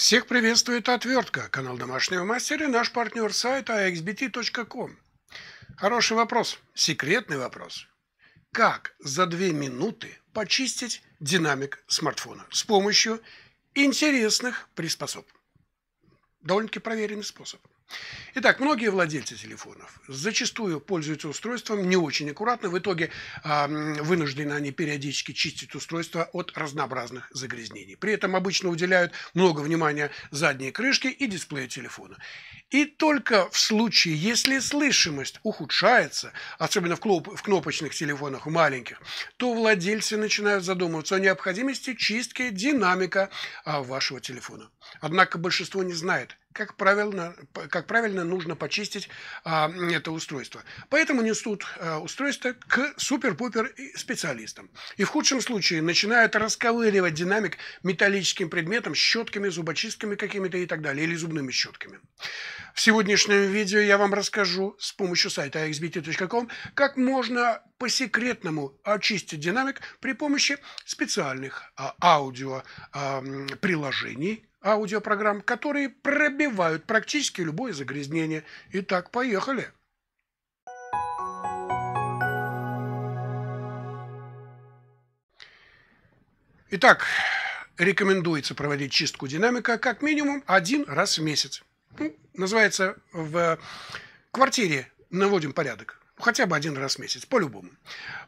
Всех приветствует Отвертка, канал Домашнего Мастера и наш партнер сайта axbt.com. Хороший вопрос, секретный вопрос. Как за две минуты почистить динамик смартфона с помощью интересных приспособ? Довольно-таки проверенный способ. Итак, многие владельцы телефонов зачастую пользуются устройством не очень аккуратно. В итоге э, вынуждены они периодически чистить устройство от разнообразных загрязнений. При этом обычно уделяют много внимания задней крышке и дисплею телефона. И только в случае, если слышимость ухудшается, особенно в, клоп, в кнопочных телефонах у маленьких, то владельцы начинают задумываться о необходимости чистки динамика э, вашего телефона. Однако большинство не знает, как правильно, как правильно нужно почистить а, это устройство. Поэтому несут а, устройство к супер-пупер э, специалистам. И в худшем случае начинают расковыривать динамик металлическим предметом, щетками, зубочистками какими-то и так далее, или зубными щетками. В сегодняшнем видео я вам расскажу с помощью сайта xbt.com, как можно по-секретному очистить динамик при помощи специальных а, аудио а, приложений, аудиопрограмм, которые пробивают практически любое загрязнение. Итак, поехали. Итак, рекомендуется проводить чистку динамика как минимум один раз в месяц. Ну, называется в квартире наводим порядок хотя бы один раз в месяц, по-любому.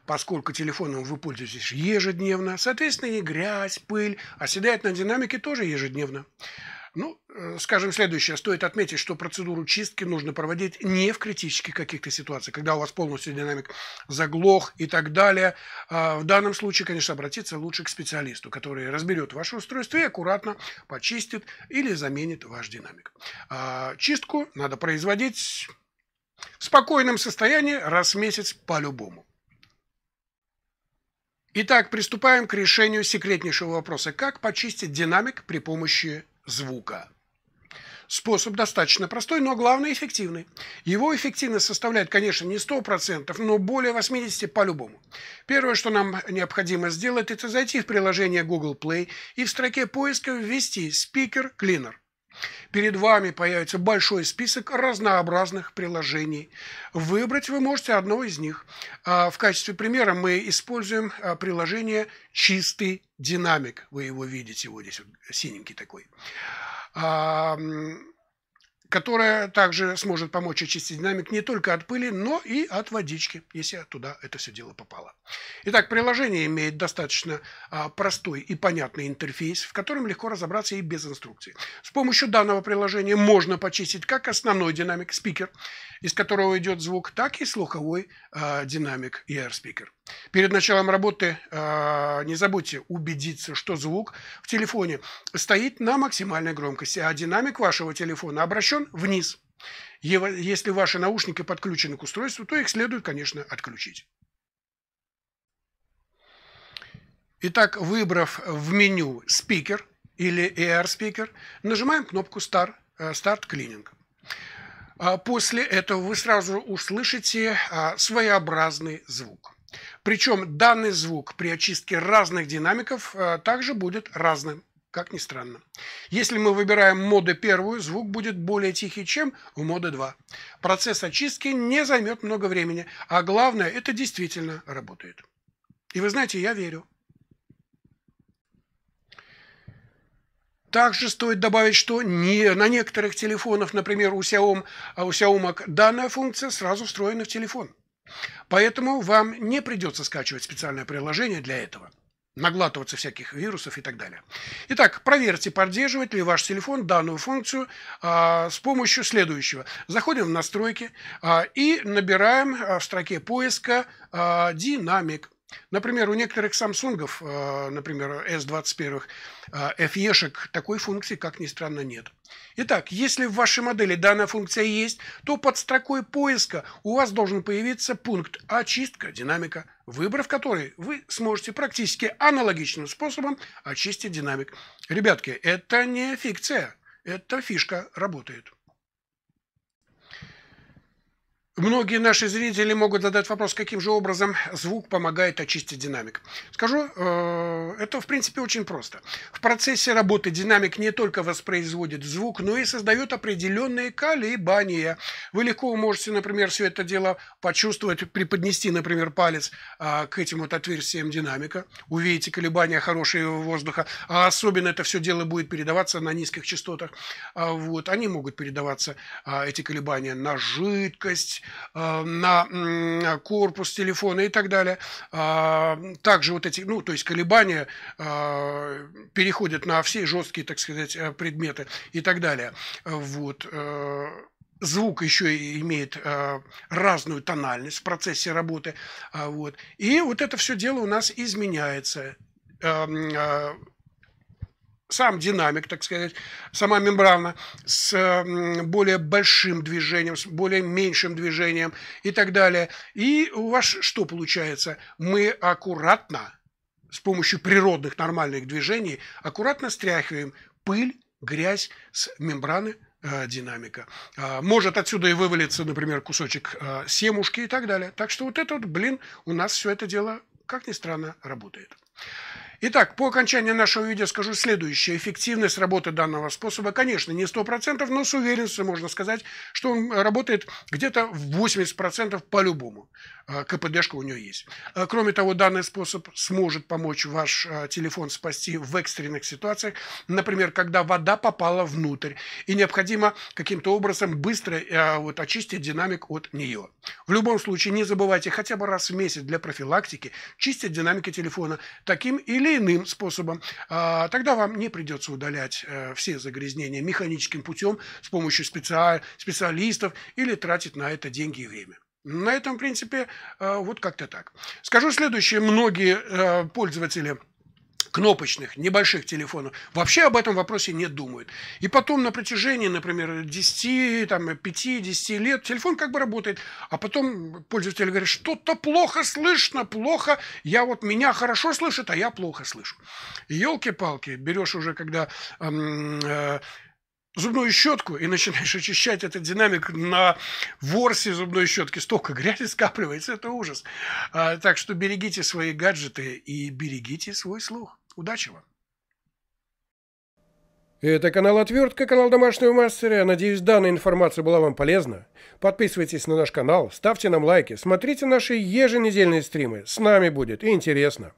Поскольку телефоном вы пользуетесь ежедневно, соответственно, и грязь, пыль оседает а на динамике тоже ежедневно. Ну, э, скажем, следующее. Стоит отметить, что процедуру чистки нужно проводить не в критических каких-то ситуациях, когда у вас полностью динамик заглох и так далее. А в данном случае, конечно, обратиться лучше к специалисту, который разберет ваше устройство и аккуратно почистит или заменит ваш динамик. А чистку надо производить в спокойном состоянии раз в месяц по-любому. Итак, приступаем к решению секретнейшего вопроса, как почистить динамик при помощи звука. Способ достаточно простой, но главное эффективный. Его эффективность составляет, конечно, не 100%, но более 80% по-любому. Первое, что нам необходимо сделать, это зайти в приложение Google Play и в строке поиска ввести «Speaker Cleaner». Перед вами появится большой список разнообразных приложений. Выбрать вы можете одно из них. А, в качестве примера мы используем а, приложение «Чистый динамик». Вы его видите, вот здесь вот синенький такой а, которая также сможет помочь очистить динамик не только от пыли, но и от водички, если туда это все дело попало. Итак, приложение имеет достаточно а, простой и понятный интерфейс, в котором легко разобраться и без инструкции. С помощью данного приложения можно почистить как основной динамик, спикер, из которого идет звук, так и слуховой а, динамик, ER-спикер. Перед началом работы э, не забудьте убедиться, что звук в телефоне стоит на максимальной громкости, а динамик вашего телефона обращен вниз. Если ваши наушники подключены к устройству, то их следует, конечно, отключить. Итак, выбрав в меню «Спикер» или Air Speaker», нажимаем кнопку «Start, э, Start Cleaning». А, после этого вы сразу услышите а, своеобразный звук. Причем данный звук при очистке разных динамиков э, также будет разным, как ни странно. Если мы выбираем моды первую, звук будет более тихий, чем у моды 2. Процесс очистки не займет много времени, а главное, это действительно работает. И вы знаете, я верю. Также стоит добавить, что не, на некоторых телефонах, например, у Xiaomi, а у Xiaomi данная функция сразу встроена в телефон. Поэтому вам не придется скачивать специальное приложение для этого наглатываться всяких вирусов и так далее. Итак, проверьте, поддерживает ли ваш телефон данную функцию а, с помощью следующего. Заходим в настройки а, и набираем а, в строке поиска а, динамик. Например, у некоторых Samsung, э, например, S21, FE-шек э, такой функции, как ни странно, нет. Итак, если в вашей модели данная функция есть, то под строкой поиска у вас должен появиться пункт «Очистка динамика», выбрав который вы сможете практически аналогичным способом очистить динамик. Ребятки, это не фикция, это фишка работает. Многие наши зрители могут задать вопрос, каким же образом звук помогает очистить динамик. Скажу, э, это в принципе очень просто. В процессе работы динамик не только воспроизводит звук, но и создает определенные колебания. Вы легко можете, например, все это дело почувствовать, преподнести, например, палец а, к этим вот отверстиям динамика. Увидите колебания хорошего воздуха. А особенно это все дело будет передаваться на низких частотах. А, вот. Они могут передаваться, а, эти колебания, на жидкость, Э, на корпус телефона и так далее. А, также вот эти, ну, то есть колебания а, переходят на все жесткие, так сказать, э, предметы и так далее. Вот э, звук еще имеет разную тональность в процессе работы. А, вот. И вот это все дело у нас изменяется. Эм, сам динамик, так сказать, сама мембрана с более большим движением, с более меньшим движением и так далее. И у вас что получается? Мы аккуратно, с помощью природных нормальных движений, аккуратно стряхиваем пыль, грязь с мембраны э, динамика. А, может отсюда и вывалиться, например, кусочек э, семушки и так далее. Так что вот это вот, блин, у нас все это дело, как ни странно, работает. Итак, по окончании нашего видео скажу следующее. Эффективность работы данного способа, конечно, не 100%, но с уверенностью можно сказать, что он работает где-то в 80% по-любому. А, КПДшка у него есть. А, кроме того, данный способ сможет помочь ваш а, телефон спасти в экстренных ситуациях, например, когда вода попала внутрь и необходимо каким-то образом быстро вот, очистить динамик от нее. В любом случае, не забывайте хотя бы раз в месяц для профилактики чистить динамики телефона таким или или иным способом, а, тогда вам не придется удалять э, все загрязнения механическим путем с помощью специаль специалистов или тратить на это деньги и время. На этом, в принципе, э, вот как-то так. Скажу следующее. Многие э, пользователи – кнопочных, небольших телефонов, вообще об этом вопросе не думают. И потом на протяжении, например, 10, там, 5-10 лет телефон как бы работает, а потом пользователь говорит, что-то плохо слышно, плохо, я вот меня хорошо слышит, а я плохо слышу. Елки-палки, берешь уже, когда э, зубную щетку и начинаешь очищать этот динамик на ворсе зубной щетки. Столько грязи скапливается, это ужас. А, так что берегите свои гаджеты и берегите свой слух. Удачи вам! Это канал Отвертка, канал Домашнего Мастера. Надеюсь, данная информация была вам полезна. Подписывайтесь на наш канал, ставьте нам лайки, смотрите наши еженедельные стримы. С нами будет интересно.